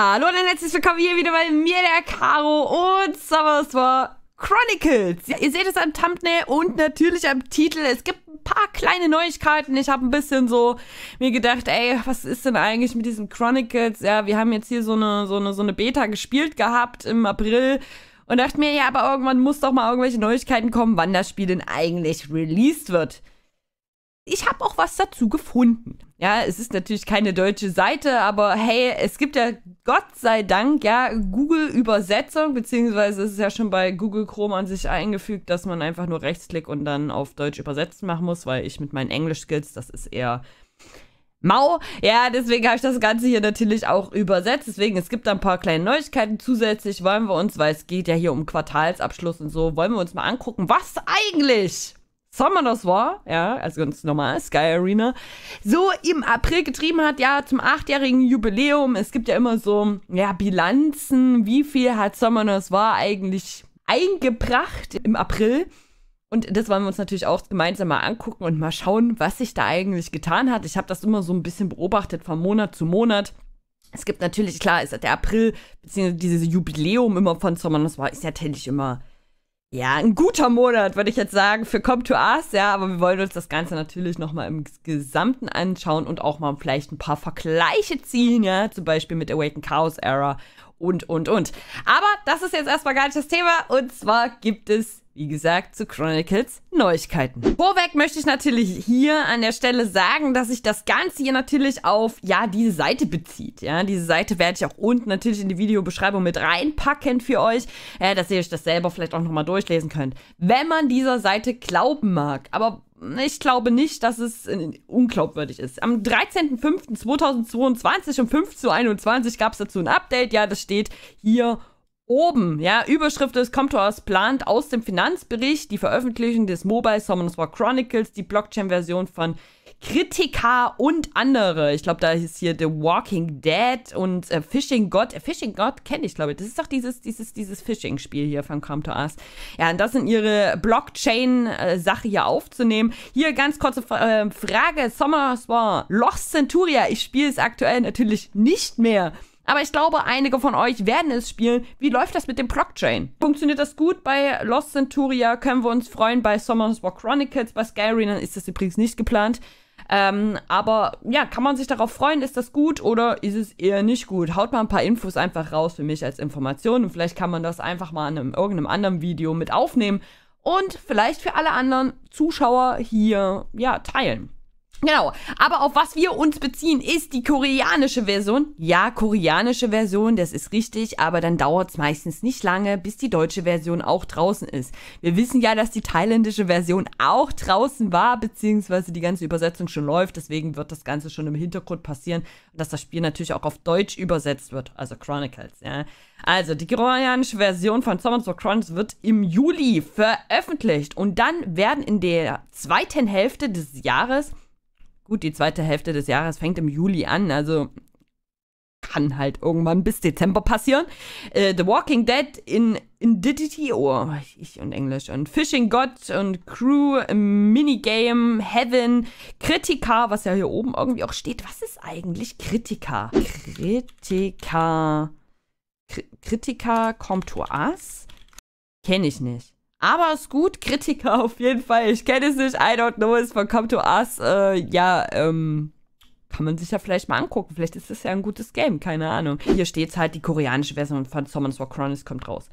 Hallo und ein herzliches Willkommen hier wieder bei mir, der Caro und Summer War Chronicles. Ja, ihr seht es am Thumbnail und natürlich am Titel. Es gibt ein paar kleine Neuigkeiten. Ich habe ein bisschen so mir gedacht, ey, was ist denn eigentlich mit diesem Chronicles? Ja, wir haben jetzt hier so eine, so eine, so eine Beta gespielt gehabt im April. Und dachte mir, ja, aber irgendwann muss doch mal irgendwelche Neuigkeiten kommen, wann das Spiel denn eigentlich released wird ich habe auch was dazu gefunden. Ja, es ist natürlich keine deutsche Seite, aber hey, es gibt ja Gott sei Dank ja Google Übersetzung, beziehungsweise es ist ja schon bei Google Chrome an sich eingefügt, dass man einfach nur Rechtsklick und dann auf Deutsch übersetzen machen muss, weil ich mit meinen Englisch Skills, das ist eher mau. Ja, deswegen habe ich das Ganze hier natürlich auch übersetzt. Deswegen, es gibt da ein paar kleine Neuigkeiten. Zusätzlich wollen wir uns, weil es geht ja hier um Quartalsabschluss und so, wollen wir uns mal angucken, was eigentlich Summoners War, ja, also ganz normal, Sky Arena, so im April getrieben hat, ja, zum achtjährigen Jubiläum. Es gibt ja immer so, ja, Bilanzen, wie viel hat Summoners War eigentlich eingebracht im April. Und das wollen wir uns natürlich auch gemeinsam mal angucken und mal schauen, was sich da eigentlich getan hat. Ich habe das immer so ein bisschen beobachtet von Monat zu Monat. Es gibt natürlich, klar, ist der April, beziehungsweise dieses Jubiläum immer von Summoners War, ist ja natürlich immer ja, ein guter Monat, würde ich jetzt sagen, für Come to Us, ja, aber wir wollen uns das Ganze natürlich nochmal im Gesamten anschauen und auch mal vielleicht ein paar Vergleiche ziehen, ja, zum Beispiel mit Awaken Chaos Era und, und, und. Aber das ist jetzt erstmal gar nicht das Thema und zwar gibt es wie gesagt, zu Chronicles Neuigkeiten. Vorweg möchte ich natürlich hier an der Stelle sagen, dass sich das Ganze hier natürlich auf, ja, diese Seite bezieht. Ja, diese Seite werde ich auch unten natürlich in die Videobeschreibung mit reinpacken für euch, ja, äh, dass ihr euch das selber vielleicht auch nochmal durchlesen könnt. Wenn man dieser Seite glauben mag, aber ich glaube nicht, dass es äh, unglaubwürdig ist. Am 13.05.2022 um 5 zu 21 gab es dazu ein Update. Ja, das steht hier Oben, ja, Überschrift ist Comtors plant aus dem Finanzbericht die Veröffentlichung des Mobile Summoners War Chronicles, die Blockchain-Version von Kritika und andere. Ich glaube, da ist hier The Walking Dead und äh, Fishing God. Äh, Fishing God kenne ich, glaube ich. Das ist doch dieses, dieses, dieses Fishing-Spiel hier von Come to Us. Ja, und das sind ihre Blockchain-Sache äh, hier aufzunehmen. Hier ganz kurze äh, Frage. Summer War, Lost Centuria. Ich spiele es aktuell natürlich nicht mehr. Aber ich glaube, einige von euch werden es spielen. Wie läuft das mit dem Blockchain? Funktioniert das gut bei Lost Centuria? Können wir uns freuen bei Summer's War Chronicles? Bei Skyrim ist das übrigens nicht geplant. Ähm, aber ja, kann man sich darauf freuen? Ist das gut oder ist es eher nicht gut? Haut mal ein paar Infos einfach raus für mich als Information und vielleicht kann man das einfach mal in einem, irgendeinem anderen Video mit aufnehmen und vielleicht für alle anderen Zuschauer hier ja teilen. Genau, aber auf was wir uns beziehen, ist die koreanische Version. Ja, koreanische Version, das ist richtig, aber dann dauert es meistens nicht lange, bis die deutsche Version auch draußen ist. Wir wissen ja, dass die thailändische Version auch draußen war, beziehungsweise die ganze Übersetzung schon läuft, deswegen wird das Ganze schon im Hintergrund passieren, dass das Spiel natürlich auch auf Deutsch übersetzt wird, also Chronicles, ja. Also, die koreanische Version von Summon's of Chronicles wird im Juli veröffentlicht und dann werden in der zweiten Hälfte des Jahres Gut, die zweite Hälfte des Jahres fängt im Juli an, also kann halt irgendwann bis Dezember passieren. Äh, The Walking Dead in Indidity, oh, ich und Englisch. Und Fishing God und Crew, ähm, Minigame, Heaven, Kritika, was ja hier oben irgendwie auch steht. Was ist eigentlich Kritika? Kritika. Kritika kommt to us? Kenne ich nicht. Aber ist gut, Kritiker auf jeden Fall. Ich kenne es nicht, I don't know, ist von Come to Us. Äh, ja, ähm, kann man sich ja vielleicht mal angucken. Vielleicht ist das ja ein gutes Game, keine Ahnung. Hier steht halt, die koreanische Version von Summoners War Chronicles kommt raus.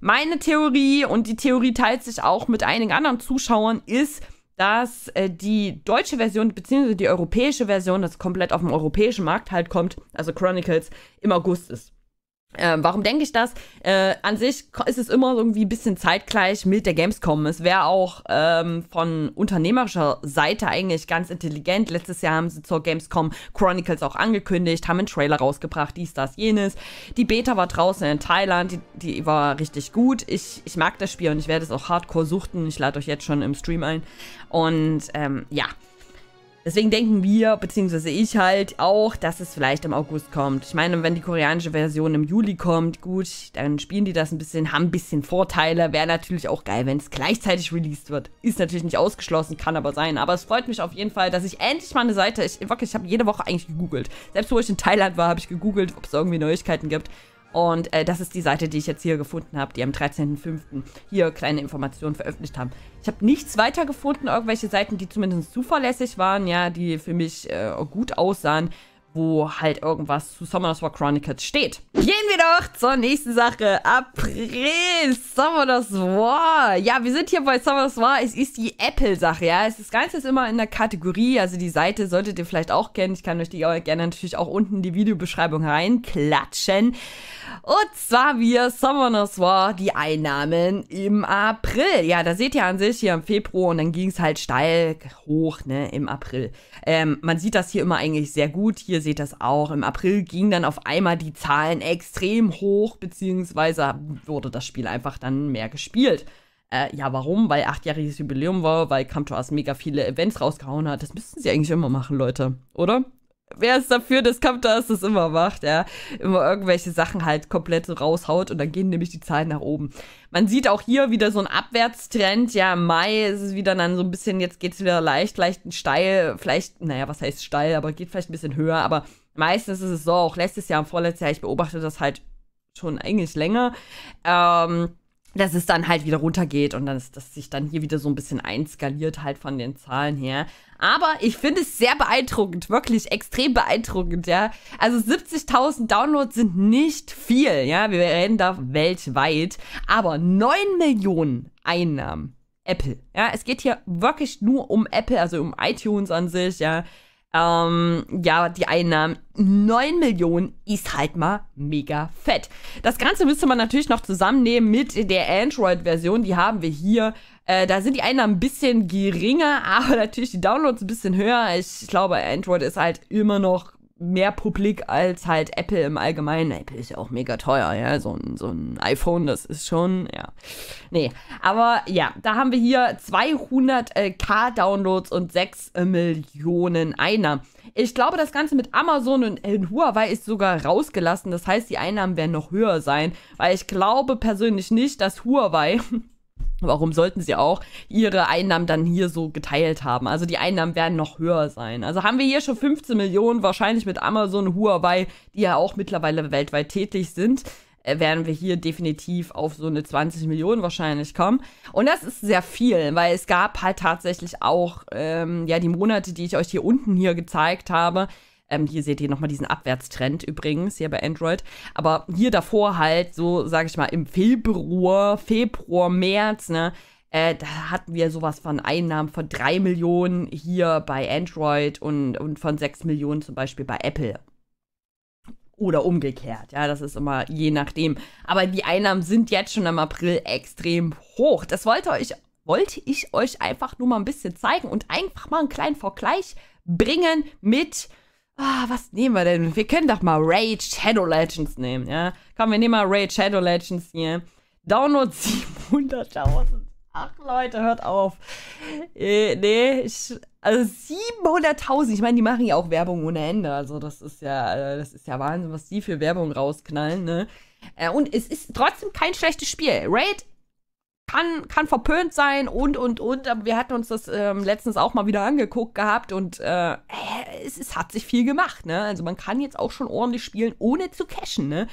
Meine Theorie, und die Theorie teilt sich auch mit einigen anderen Zuschauern, ist, dass äh, die deutsche Version beziehungsweise die europäische Version, das komplett auf dem europäischen Markt halt kommt, also Chronicles, im August ist. Äh, warum denke ich das? Äh, an sich ist es immer irgendwie ein bisschen zeitgleich mit der Gamescom. Es wäre auch ähm, von unternehmerischer Seite eigentlich ganz intelligent. Letztes Jahr haben sie zur Gamescom Chronicles auch angekündigt, haben einen Trailer rausgebracht, dies, das, jenes. Die Beta war draußen in Thailand, die, die war richtig gut. Ich, ich mag das Spiel und ich werde es auch hardcore suchten. Ich lade euch jetzt schon im Stream ein. Und ähm, ja. Deswegen denken wir, beziehungsweise ich halt auch, dass es vielleicht im August kommt. Ich meine, wenn die koreanische Version im Juli kommt, gut, dann spielen die das ein bisschen, haben ein bisschen Vorteile. Wäre natürlich auch geil, wenn es gleichzeitig released wird. Ist natürlich nicht ausgeschlossen, kann aber sein. Aber es freut mich auf jeden Fall, dass ich endlich mal eine Seite, ich wirklich, ich habe jede Woche eigentlich gegoogelt. Selbst wo ich in Thailand war, habe ich gegoogelt, ob es irgendwie Neuigkeiten gibt. Und äh, das ist die Seite, die ich jetzt hier gefunden habe, die am 13.05. hier kleine Informationen veröffentlicht haben. Ich habe nichts weiter gefunden, irgendwelche Seiten, die zumindest zuverlässig waren, ja, die für mich äh, gut aussahen, wo halt irgendwas zu Summoners War Chronicles steht. Jedenfalls doch zur nächsten Sache. April, Summer das War. Ja, wir sind hier bei Summer das War. Es ist die Apple-Sache, ja. Das Ganze ist immer in der Kategorie, also die Seite solltet ihr vielleicht auch kennen. Ich kann euch die auch gerne natürlich auch unten in die Videobeschreibung reinklatschen. Und zwar wir Summer das War, die Einnahmen im April. Ja, da seht ihr an sich hier im Februar und dann ging es halt steil hoch, ne, im April. Ähm, man sieht das hier immer eigentlich sehr gut. Hier seht ihr das auch. Im April gingen dann auf einmal die Zahlen extrem extrem hoch, beziehungsweise wurde das Spiel einfach dann mehr gespielt. Äh, ja, warum? Weil achtjähriges Jubiläum war, weil Come to Us mega viele Events rausgehauen hat. Das müssten sie eigentlich immer machen, Leute, oder? Wer ist dafür, dass Come to Us das immer macht, ja? Immer irgendwelche Sachen halt komplett raushaut und dann gehen nämlich die Zahlen nach oben. Man sieht auch hier wieder so einen Abwärtstrend. Ja, im Mai ist es wieder dann so ein bisschen, jetzt geht es wieder leicht, leicht steil, vielleicht, naja, was heißt steil, aber geht vielleicht ein bisschen höher, aber Meistens ist es so, auch letztes Jahr und vorletztes Jahr, ich beobachte das halt schon eigentlich länger, ähm, dass es dann halt wieder runtergeht und dann ist das sich dann hier wieder so ein bisschen einskaliert halt von den Zahlen her. Aber ich finde es sehr beeindruckend, wirklich extrem beeindruckend, ja. Also 70.000 Downloads sind nicht viel, ja. Wir reden da weltweit, aber 9 Millionen Einnahmen. Apple, ja. Es geht hier wirklich nur um Apple, also um iTunes an sich, ja. Ähm, ja, die Einnahmen 9 Millionen ist halt mal mega fett. Das Ganze müsste man natürlich noch zusammennehmen mit der Android-Version. Die haben wir hier. Äh, da sind die Einnahmen ein bisschen geringer, aber natürlich die Downloads ein bisschen höher. Ich glaube, Android ist halt immer noch mehr publik als halt Apple im Allgemeinen. Apple ist ja auch mega teuer, ja. So ein, so ein iPhone, das ist schon, ja. Nee, aber ja, da haben wir hier 200k äh, Downloads und 6 äh, Millionen Einnahmen. Ich glaube, das Ganze mit Amazon und äh, Huawei ist sogar rausgelassen. Das heißt, die Einnahmen werden noch höher sein, weil ich glaube persönlich nicht, dass Huawei Warum sollten sie auch ihre Einnahmen dann hier so geteilt haben? Also die Einnahmen werden noch höher sein. Also haben wir hier schon 15 Millionen, wahrscheinlich mit Amazon, Huawei, die ja auch mittlerweile weltweit tätig sind äh, werden wir hier definitiv auf so eine 20 Millionen wahrscheinlich kommen. Und das ist sehr viel, weil es gab halt tatsächlich auch ähm, ja die Monate, die ich euch hier unten hier gezeigt habe, ähm, hier seht ihr nochmal diesen Abwärtstrend übrigens hier bei Android. Aber hier davor halt, so sage ich mal, im Februar, Februar, März, ne? Äh, da hatten wir sowas von Einnahmen von 3 Millionen hier bei Android und, und von 6 Millionen zum Beispiel bei Apple. Oder umgekehrt, ja, das ist immer je nachdem. Aber die Einnahmen sind jetzt schon im April extrem hoch. Das wollte, euch, wollte ich euch einfach nur mal ein bisschen zeigen und einfach mal einen kleinen Vergleich bringen mit Ah, was nehmen wir denn? Wir können doch mal Raid Shadow Legends nehmen, ja? Komm, wir nehmen mal Raid Shadow Legends hier. Download 700.000. Ach, Leute, hört auf. Äh, nee, ich, also 700.000. Ich meine, die machen ja auch Werbung ohne Ende. Also, das ist ja, äh, das ist ja Wahnsinn, was die für Werbung rausknallen, ne? Äh, und es ist trotzdem kein schlechtes Spiel. Raid kann, kann verpönt sein und, und, und. Aber wir hatten uns das ähm, letztens auch mal wieder angeguckt gehabt und äh, es, es, hat sich viel gemacht, ne? Also man kann jetzt auch schon ordentlich spielen, ohne zu cashen, ne?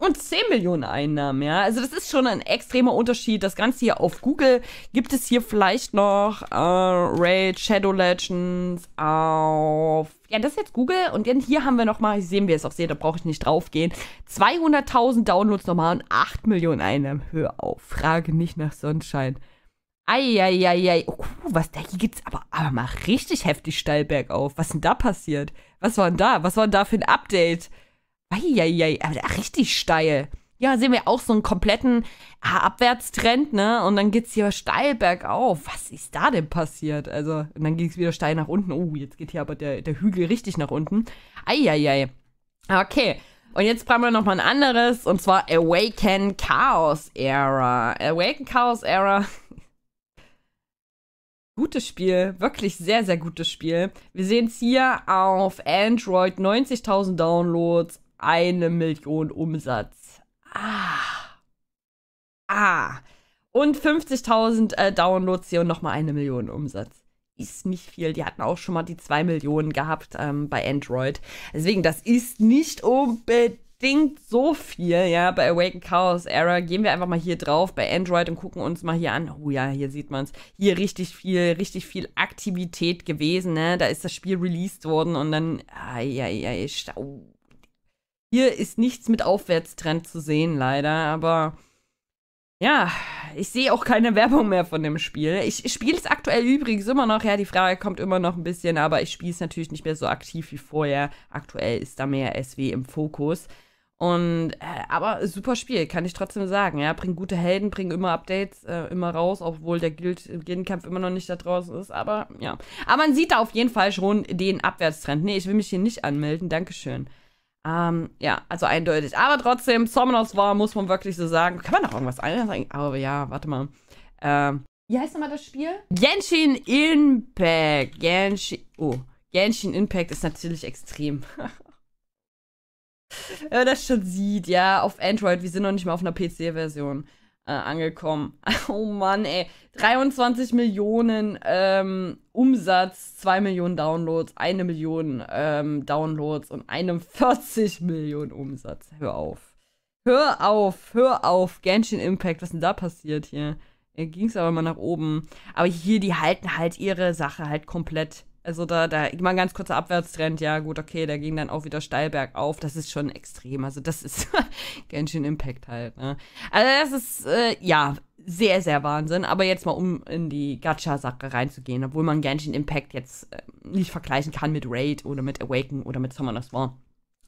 und 10 Millionen Einnahmen, ja. Also das ist schon ein extremer Unterschied. Das Ganze hier auf Google gibt es hier vielleicht noch äh, Raid Shadow Legends auf... Ja, das ist jetzt Google und dann hier haben wir nochmal, sehen wir es auch sehr, da brauche ich nicht draufgehen. 200.000 Downloads nochmal und 8 Millionen Einnahmen. Hör auf, frage nicht nach Sonnenschein. Eieiei, oh, was, da hier geht's aber, aber mal richtig heftig steil bergauf. Was denn da passiert? Was war denn da? Was war denn da für ein Update? Eieiei, aber richtig steil. Ja, sehen wir auch so einen kompletten ah, Abwärtstrend, ne? Und dann geht's hier steil bergauf. Was ist da denn passiert? Also, und dann ging's wieder steil nach unten. Oh, jetzt geht hier aber der, der Hügel richtig nach unten. Eieiei. Okay. Und jetzt brauchen wir nochmal ein anderes, und zwar Awaken Chaos Era. Awaken Chaos Era. gutes Spiel, wirklich sehr, sehr gutes Spiel. Wir sehen es hier auf Android, 90.000 Downloads, eine Million Umsatz. Ah. Ah. Und 50.000 äh, Downloads hier und nochmal eine Million Umsatz. Ist nicht viel. Die hatten auch schon mal die zwei Millionen gehabt ähm, bei Android. Deswegen, das ist nicht unbedingt so viel, ja, bei Awaken Chaos Era. Gehen wir einfach mal hier drauf bei Android und gucken uns mal hier an. Oh ja, hier sieht man es. Hier richtig viel, richtig viel Aktivität gewesen, ne? Da ist das Spiel released worden und dann, ai, ai, ai, Stau. Hier ist nichts mit Aufwärtstrend zu sehen, leider, aber ja, ich sehe auch keine Werbung mehr von dem Spiel. Ich, spiele es aktuell übrigens immer noch, ja, die Frage kommt immer noch ein bisschen, aber ich spiele es natürlich nicht mehr so aktiv wie vorher. Aktuell ist da mehr SW im Fokus. Und äh, aber super Spiel, kann ich trotzdem sagen. Ja, bringt gute Helden, bring immer Updates äh, immer raus, obwohl der Guild-Kampf äh, immer noch nicht da draußen ist. Aber ja. Aber man sieht da auf jeden Fall schon den Abwärtstrend. Nee, ich will mich hier nicht anmelden. Dankeschön. Ähm, ja, also eindeutig. Aber trotzdem, Somnos war, muss man wirklich so sagen. Kann man noch irgendwas anderes sagen? Aber ja, warte mal. Ähm, wie heißt nochmal das Spiel? Genshin Impact. Genshin. Oh. Genshin Impact ist natürlich extrem. Wenn man das schon sieht, ja, auf Android. Wir sind noch nicht mal auf einer PC-Version äh, angekommen. Oh Mann, ey. 23 Millionen ähm, Umsatz, 2 Millionen Downloads, 1 Million ähm, Downloads und 41 Millionen Umsatz. Hör auf. Hör auf, hör auf. Genshin Impact, was denn da passiert hier? Äh, Ging es aber mal nach oben. Aber hier, die halten halt ihre Sache halt komplett also da, da immer ein ganz kurzer Abwärtstrend, ja gut, okay, der ging dann auch wieder steil bergauf. Das ist schon extrem. Also das ist ganz schön Impact halt. Ne? Also das ist, äh, ja, sehr, sehr Wahnsinn. Aber jetzt mal, um in die Gacha-Sache reinzugehen, obwohl man Genshin Impact jetzt äh, nicht vergleichen kann mit Raid oder mit Awaken oder mit Summoners War.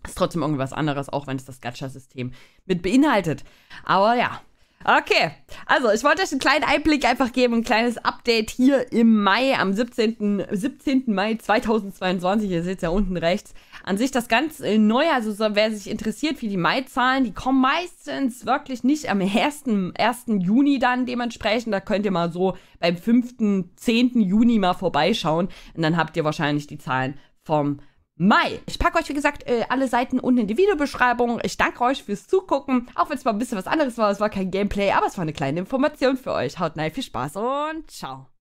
Ist trotzdem irgendwas anderes, auch wenn es das Gacha-System mit beinhaltet. Aber ja, Okay, also ich wollte euch einen kleinen Einblick einfach geben, ein kleines Update hier im Mai, am 17. 17. Mai 2022, ihr seht es ja unten rechts. An sich das ganz äh, neu, also wer sich interessiert wie die Mai-Zahlen, die kommen meistens wirklich nicht am 1. 1. Juni dann dementsprechend, da könnt ihr mal so beim 5. 10. Juni mal vorbeischauen und dann habt ihr wahrscheinlich die Zahlen vom Mai. Ich packe euch, wie gesagt, äh, alle Seiten unten in die Videobeschreibung. Ich danke euch fürs Zugucken. Auch wenn es mal ein bisschen was anderes war. Es war kein Gameplay, aber es war eine kleine Information für euch. Haut rein, viel Spaß und ciao.